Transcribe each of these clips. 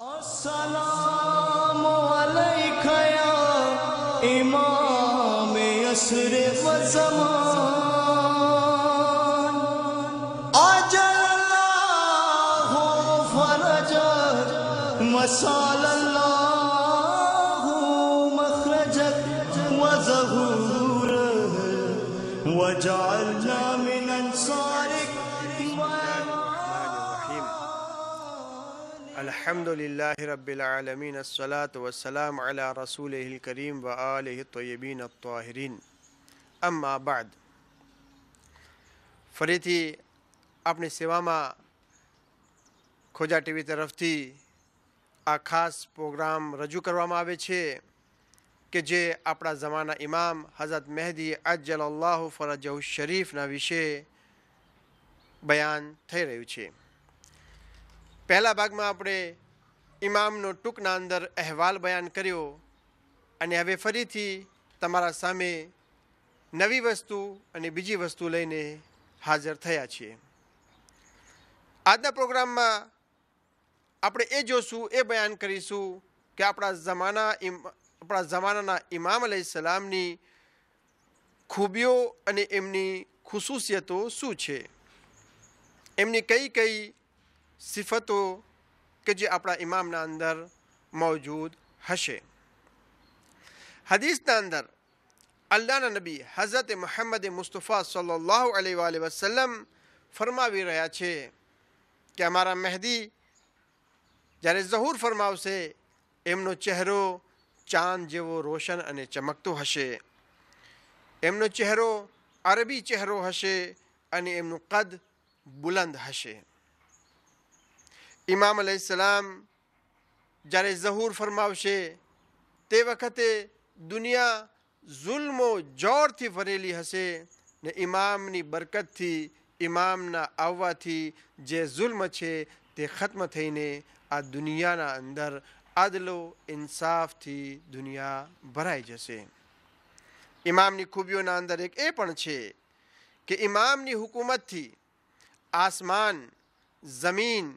السلام عليك يا إمام يسر وزمان أجل الله فرجك وسال الله مخرجك وزهورك وجعل الحمد رب والسلام اما بعد اپنے سواما خوجا ٹی وی طرف تھی آ خاص پروگرام رجو کرا چھے کہ جے اپنا زمانہ امام حضرت فرجہ الشریف فرد شریف بیان تھے چھے પહેલા ભાગમાં આપણે ઇમામનો ટૂંકના અંદર અહેવાલ બયાન કર્યો અને હવે ફરીથી તમારા સામે નવી વસ્તુ અને બીજી વસ્તુ લઈને હાજર થયા છીએ આજના પ્રોગ્રામમાં આપણે એ જોશું એ બયાન કરીશું કે આપણા જમાના આપણા જમાનાના ઇમામ અલી સલામની ખૂબીઓ અને એમની ખુશુસિયતો શું છે એમની કઈ કઈ سفتوں کہ جی اپنا امام اندر موجود حصے حدیث اندر اللہ نا نبی حضرت محمد مصطفیٰ صلی اللہ علیہ وسلم فرموی رہا ہے کہ امار مہدی جائے ظہور فرمے ایمن چہرہ چاند جیو روشن اور چمکت حش ایمن چہرہ عربی چہرہ حسے ایمن قد بلند حش امام علیہ السلام جارے ظہور فرماوشے تے وقت دنیا ظلم و جور تھی فریلی ہسے نے امام نی برکت تھی امام آ جی زم ہے ختم تھے آ دنیا اندر آدل انصاف تھی دنیا بھرائی جائے امام کی خوبیوں یہ پڑھے کہ امام کی حکومت تھی آسمان زمین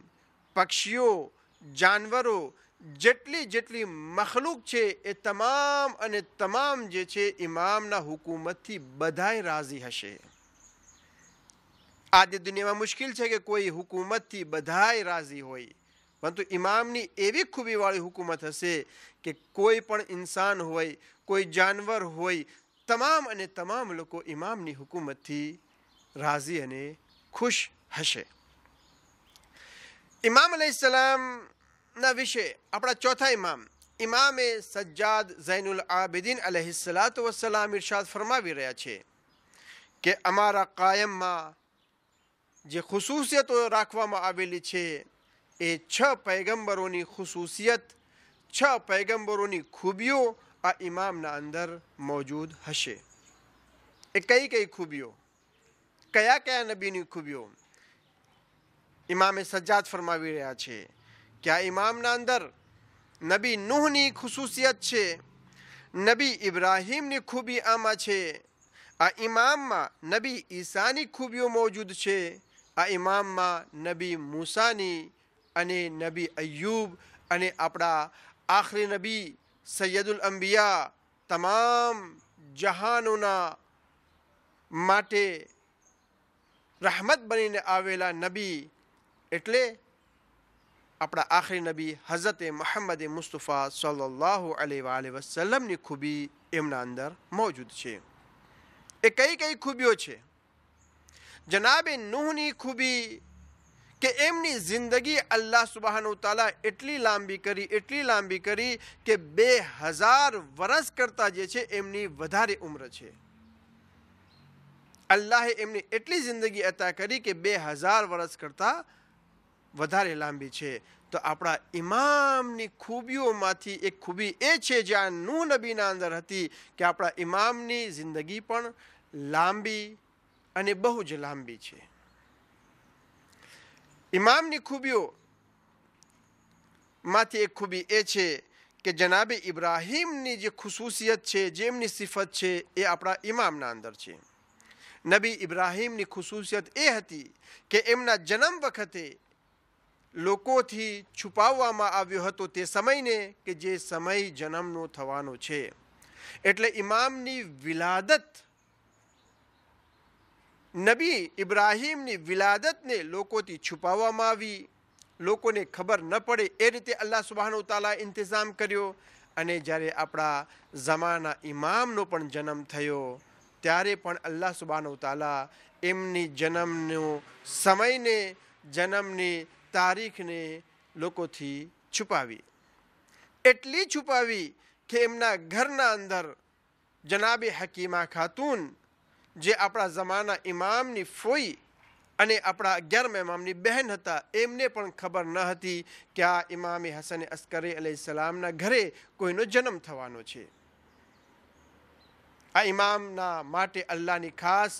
પક્ષીઓ જાનવરો જેટલી જેટલી મખલુક છે એ તમામ અને તમામ જે છે ઇમામના હુકુમતથી બધાય રાજી હશે આજે દુનિયામાં મુશ્કેલ છે કે કોઈ હુકુમતથી બધાય રાજી હોય પરંતુ ઇમામની એવી ખૂબીવાળી હુકુમત હશે કે કોઈ પણ ઇન્સાન હોય કોઈ જાનવર હોય તમામ અને તમામ લોકો ઇમામની હુકુમતથી રાજી અને ખુશ હશે ઇમામ અલહિસલામના વિશે આપણા ચોથા ઇમામ ઇમામે સજ્જાદ ઝૈનુલ આબિદીન અલહિસલાત વસલામ ઇરશાદ ફરમાવી રહ્યા છે કે અમારા કાયમમાં જે ખુસૂસિયતો રાખવામાં આવેલી છે એ છ પૈગંબરોની ખુસૂસિયત છ પૈગંબરોની ખૂબીઓ આ ઇમામના અંદર મોજૂદ હશે એ કઈ કઈ ખૂબીઓ કયા કયા નબીની ખૂબીઓ ઇમામે સજ્જાદ ફરમાવી રહ્યા છે કે આ ઇમામના અંદર નબી નૂહની ખુશુસિયત છે નબી ઇબ્રાહીમની ખૂબી આમાં છે આ ઇમામમાં નબી ઈસાની ખૂબીઓ મોજૂદ છે આ ઇમામમાં નબી મૂસાની અને નબી અયુબ અને આપણા આખરી નબી સૈયદુલ અંબિયા તમામ જહાનોના માટે રહમત બનીને આવેલા નબી اٹلے اپنا آخری نبی حضرت محمد مصطفیٰ صلی اللہ علیہ وآلہ وسلم نے خوبی امنا اندر موجود چھے ایک کئی کئی خوبیوں چھے جناب نوہ نی خوبی کہ امنی زندگی اللہ سبحانہ وتعالی اٹلی لام بھی کری اٹلی لام بھی کری کہ بے ہزار ورس کرتا جے چھے امنی ودھار عمر چھے اللہ امنی اٹلی زندگی عطا کری کہ بے ہزار ورس کرتا جے چھے વધારે લાંબી છે તો આપણા ઇમામની ખૂબીઓમાંથી એક ખૂબી એ છે જ્યાં નૂ નબીના અંદર હતી કે આપણા ઇમામની જિંદગી પણ લાંબી અને બહુ જ લાંબી છે ઇમામની ખૂબીઓ માંથી એક ખૂબી એ છે કે જનાબે ઇબ્રાહીમની જે ખુશુસિયત છે જેમની સિફત છે એ આપણા ઇમામના અંદર છે નબી ઇબ્રાહીમની ખુશુસિયત એ હતી કે એમના જન્મ વખતે લોકોથી છુપાવવામાં આવ્યો હતો તે સમયને કે જે સમય જન્મનો થવાનો છે એટલે ઇમામની વિલાદત નબી ઇબ્રાહીમની વિલાદતને લોકોથી છુપાવવામાં આવી લોકોને ખબર ન પડે એ રીતે અલ્લાહ સુબહાનો તાલા ઇંતજામ કર્યો અને જ્યારે આપણા જમાના ઇમામનો પણ જન્મ થયો ત્યારે પણ અલ્લાહ સુબાનો તાલા એમની જન્મનો સમયને જન્મની તારીખને લોકોથી છુપાવી એટલી છુપાવી કે એમના ઘરના અંદર જનાબે હકીમા ખાતુન જે આપણા જમાના ઇમામની ફોઈ અને આપણા અગિયારમા ઇમામની બહેન હતા એમને પણ ખબર ન હતી કે આ ઇમામે હસન અસ્કરી અલહીસલામના ઘરે કોઈનો જન્મ થવાનો છે આ ઇમામના માટે અલ્લાહની ખાસ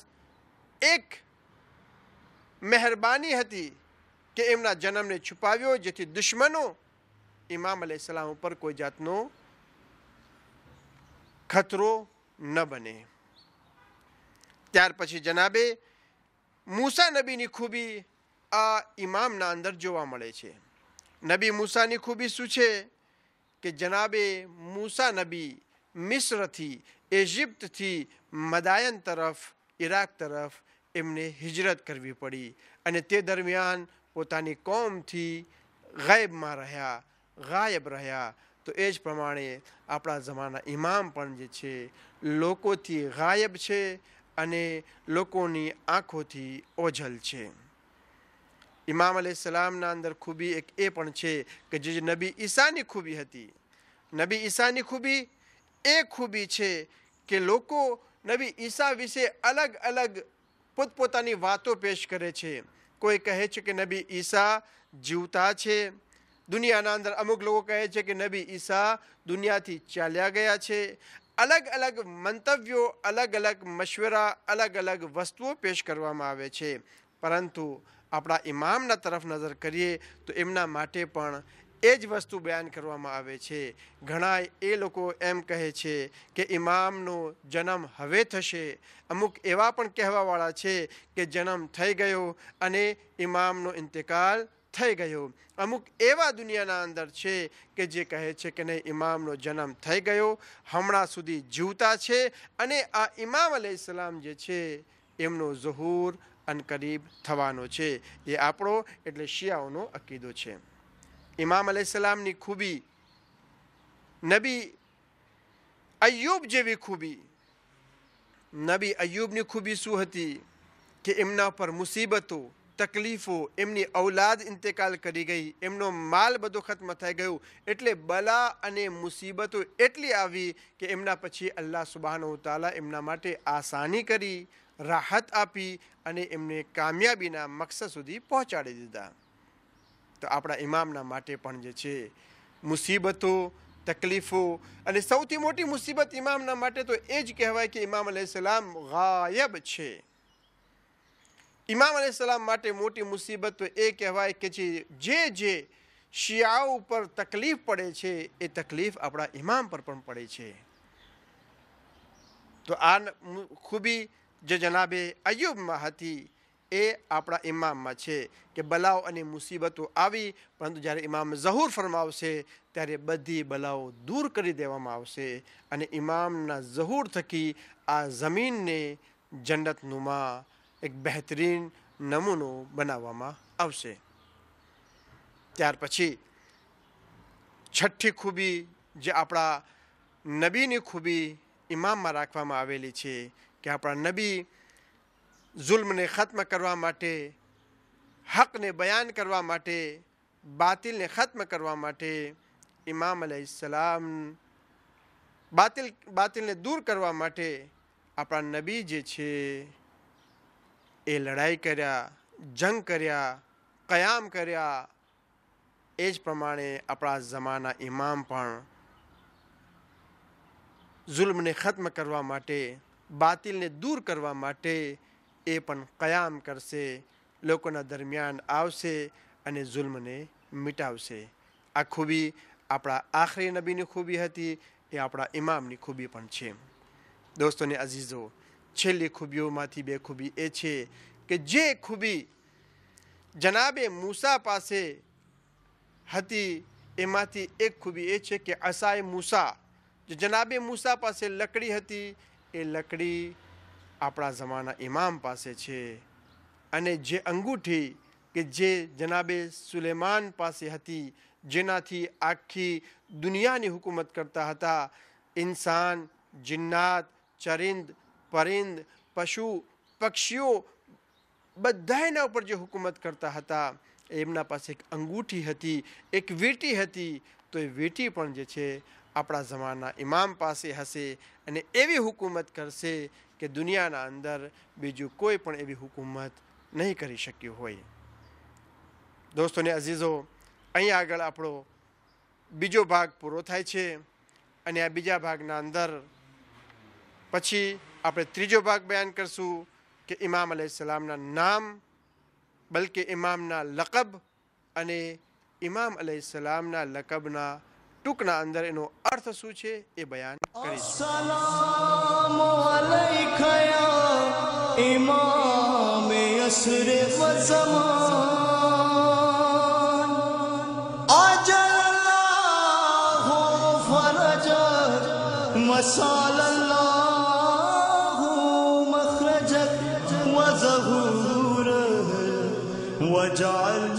એક મહેરબાની હતી કે એમના જન્મને છુપાવ્યો જેથી દુશ્મનો ઇમામ સલામ ઉપર કોઈ જાતનો ખતરો ન બને ત્યાર પછી જનાબે મૂસા નબીની ખૂબી આ ઇમામના અંદર જોવા મળે છે નબી મૂસાની ખૂબી શું છે કે જનાબે મૂસા નબી મિસ્રથી ઇજિપ્તથી મદાયન તરફ ઈરાક તરફ એમને હિજરત કરવી પડી અને તે દરમિયાન પોતાની કોમથી ગાયબમાં રહ્યા ગાયબ રહ્યા તો એ જ પ્રમાણે આપણા જમાના ઇમામ પણ જે છે લોકોથી ગાયબ છે અને લોકોની આંખોથી ઓઝલ છે ઇમામ અલી સલામના અંદર ખૂબી એક એ પણ છે કે જે નબી ઈસાની ખૂબી હતી નબી ઈસાની ખૂબી એ ખૂબી છે કે લોકો નબી ઈસા વિશે અલગ અલગ પોતપોતાની વાતો પેશ કરે છે કોઈ કહે છે કે નબી ઈસા જીવતા છે દુનિયાના અંદર અમુક લોકો કહે છે કે નબી ઈસા દુનિયાથી ચાલ્યા ગયા છે અલગ અલગ મંતવ્યો અલગ અલગ મશવરા અલગ અલગ વસ્તુઓ પેશ કરવામાં આવે છે પરંતુ આપણા ઇમામના તરફ નજર કરીએ તો એમના માટે પણ એ જ વસ્તુ બયાન કરવામાં આવે છે ઘણા એ લોકો એમ કહે છે કે ઇમામનો જન્મ હવે થશે અમુક એવા પણ કહેવાવાળા છે કે જન્મ થઈ ગયો અને ઇમામનો ઇન્તેકાલ થઈ ગયો અમુક એવા દુનિયાના અંદર છે કે જે કહે છે કે નહીં ઇમામનો જન્મ થઈ ગયો હમણાં સુધી જીવતા છે અને આ ઇમામ અલૈહિસ્સલામ જે છે એમનો ઝહૂર અનકરીબ થવાનો છે એ આપણો એટલે શિયાઓનો અકીદો છે ઇમામ અલૈહિસલામની ખૂબી નબી અયુબ જેવી ખૂબી નબી અયુબની ખૂબી શું હતી કે એમના પર મુસીબતો તકલીફો એમની ઔલાદ ઇન્તેકાલ કરી ગઈ એમનો માલ બધો ખત્મ થઈ ગયો એટલે બલા અને મુસીબતો એટલી આવી કે એમના પછી અલ્લાહ સુબહાનો તાલા એમના માટે આસાની કરી રાહત આપી અને એમને કામયાબીના મકસદ સુધી પહોંચાડી દીધા તો આપણા ઇમામના માટે પણ જે છે મુસીબતો તકલીફો અને સૌથી મોટી મુસીબત ઇમામના માટે તો એ જ કહેવાય કે ઇમામ સલામ ગાયબ છે ઇમામ સલામ માટે મોટી મુસીબત તો એ કહેવાય કે જે જે શિયાઓ ઉપર તકલીફ પડે છે એ તકલીફ આપણા ઇમામ પર પણ પડે છે તો આ ખૂબી જે જનાબે અયુબમાં હતી એ આપણા ઇમામમાં છે કે બલાઓ અને મુસીબતો આવી પરંતુ જ્યારે ઇમામ ઝહૂર ફરમાવશે ત્યારે બધી બલાઓ દૂર કરી દેવામાં આવશે અને ઇમામના ઝહૂર થકી આ જમીનને જન્નતનુમાં એક બહેતરીન નમૂનો બનાવવામાં આવશે ત્યાર પછી છઠ્ઠી ખૂબી જે આપણા નબીની ખૂબી ઇમામમાં રાખવામાં આવેલી છે કે આપણા નબી જુલ્મને ખત્મ કરવા માટે હકને બયાન કરવા માટે બાતિલને ખત્મ કરવા માટે ઇમામ અલૈસલામ બાતિલ બાતિલને દૂર કરવા માટે આપણા નબી જે છે એ લડાઈ કર્યા જંગ કર્યા કયામ કર્યા એ જ પ્રમાણે આપણા જમાના ઇમામ પણ જુલ્મને ખત્મ કરવા માટે બાતિલને દૂર કરવા માટે એ પણ કયામ કરશે લોકોના દરમિયાન આવશે અને જુલ્મને મિટાવશે આ ખૂબી આપણા આખરી નબીની ખૂબી હતી એ આપણા ઇમામની ખૂબી પણ છે દોસ્તોને અઝીઝો છેલ્લી ખૂબીઓમાંથી બે ખૂબી એ છે કે જે ખૂબી જનાબે મૂસા પાસે હતી એમાંથી એક ખૂબી એ છે કે અસાય મૂસા જે જનાબે મૂસા પાસે લકડી હતી એ લકડી આપણા જમાના ઇમામ પાસે છે અને જે અંગૂઠી કે જે જનાબે સુલેમાન પાસે હતી જેનાથી આખી દુનિયાની હુકુમત કરતા હતા ઇન્સાન જિન્નાત ચરિંદ પરિંદ પશુ પક્ષીઓ બધા એના ઉપર જે હુકુમત કરતા હતા એમના પાસે એક અંગૂઠી હતી એક વીંટી હતી તો એ વીંટી પણ જે છે આપણા જમાના ઇમામ પાસે હશે અને એવી હુકુમત કરશે કે દુનિયાના અંદર બીજું કોઈ પણ એવી હુકુમત નહીં કરી શક્યું હોય દોસ્તોને અઝીઝો અહીં આગળ આપણો બીજો ભાગ પૂરો થાય છે અને આ બીજા ભાગના અંદર પછી આપણે ત્રીજો ભાગ બયાન કરશું કે ઇમામ અલૈહિસલામના નામ બલકે ઇમામના લકબ અને ઇમામ અલૈહિસલામના લકબના ટૂંકના અંદર એનો અર્થ શું છે એ બયાન કરી ઇમામ અસરે વસમાન وصال الله مخرجك وظهورك وجعل